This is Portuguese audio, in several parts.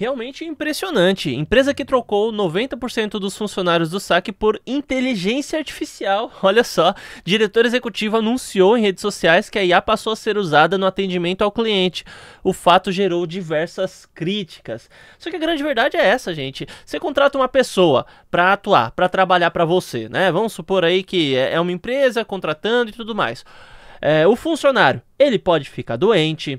Realmente impressionante. Empresa que trocou 90% dos funcionários do saque por inteligência artificial. Olha só, diretor executivo anunciou em redes sociais que a IA passou a ser usada no atendimento ao cliente. O fato gerou diversas críticas. Só que a grande verdade é essa, gente. Você contrata uma pessoa para atuar, para trabalhar para você, né? Vamos supor aí que é, é uma empresa contratando e tudo mais. É, o funcionário, ele pode ficar doente,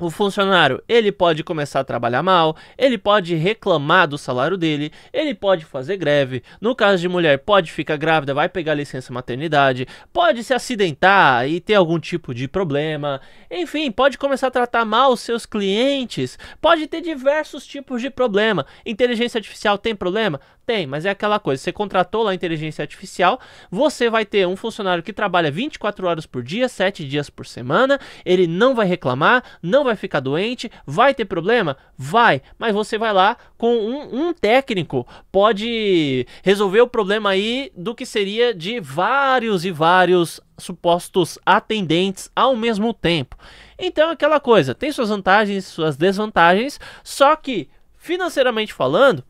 o funcionário, ele pode começar a trabalhar mal, ele pode reclamar do salário dele, ele pode fazer greve. No caso de mulher, pode ficar grávida, vai pegar licença maternidade, pode se acidentar e ter algum tipo de problema. Enfim, pode começar a tratar mal os seus clientes, pode ter diversos tipos de problema. Inteligência artificial tem problema? Tem, mas é aquela coisa, você contratou lá a inteligência artificial, você vai ter um funcionário que trabalha 24 horas por dia, 7 dias por semana, ele não vai reclamar, não vai vai ficar doente, vai ter problema? Vai, mas você vai lá com um, um técnico, pode resolver o problema aí do que seria de vários e vários supostos atendentes ao mesmo tempo. Então, é aquela coisa, tem suas vantagens, suas desvantagens, só que financeiramente falando,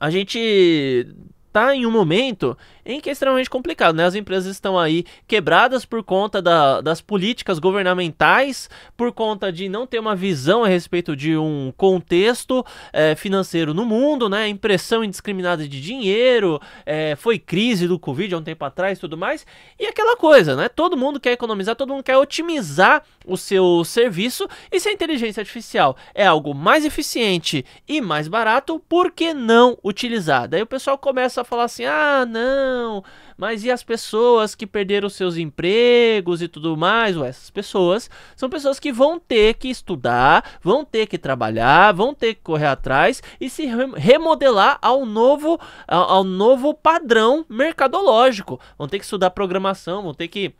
a gente está em um momento em que é extremamente complicado, né? As empresas estão aí quebradas por conta da, das políticas governamentais, por conta de não ter uma visão a respeito de um contexto é, financeiro no mundo, né? Impressão indiscriminada de dinheiro, é, foi crise do Covid há um tempo atrás tudo mais. E aquela coisa, né? Todo mundo quer economizar, todo mundo quer otimizar o seu serviço. E se a inteligência artificial é algo mais eficiente e mais barato, por que não utilizar? Daí o pessoal começa a falar assim: ah, não, mas e as pessoas que perderam seus empregos e tudo mais? Ué, essas pessoas são pessoas que vão ter que estudar, vão ter que trabalhar, vão ter que correr atrás e se remodelar ao novo, ao, ao novo padrão mercadológico. Vão ter que estudar programação, vão ter que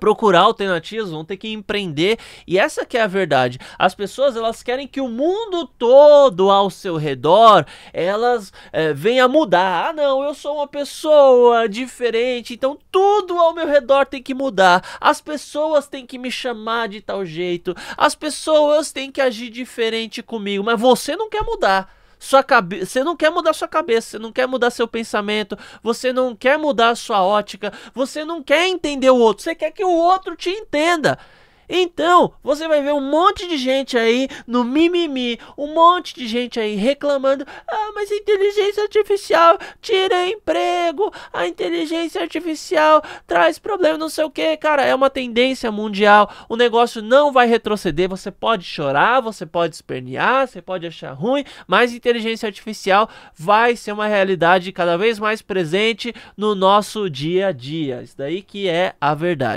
procurar alternativas, vão ter que empreender e essa que é a verdade. As pessoas elas querem que o mundo todo ao seu redor elas é, venha mudar. Ah não, eu sou uma pessoa diferente, então tudo ao meu redor tem que mudar. As pessoas têm que me chamar de tal jeito, as pessoas têm que agir diferente comigo, mas você não quer mudar sua cabeça, você não quer mudar sua cabeça, você não quer mudar seu pensamento, você não quer mudar sua ótica, você não quer entender o outro, você quer que o outro te entenda. Então, você vai ver um monte de gente aí no mimimi, um monte de gente aí reclamando: ah, mas a inteligência artificial tira emprego, a inteligência artificial traz problema, não sei o que. Cara, é uma tendência mundial. O negócio não vai retroceder. Você pode chorar, você pode espernear, você pode achar ruim, mas inteligência artificial vai ser uma realidade cada vez mais presente no nosso dia a dia. Isso daí que é a verdade.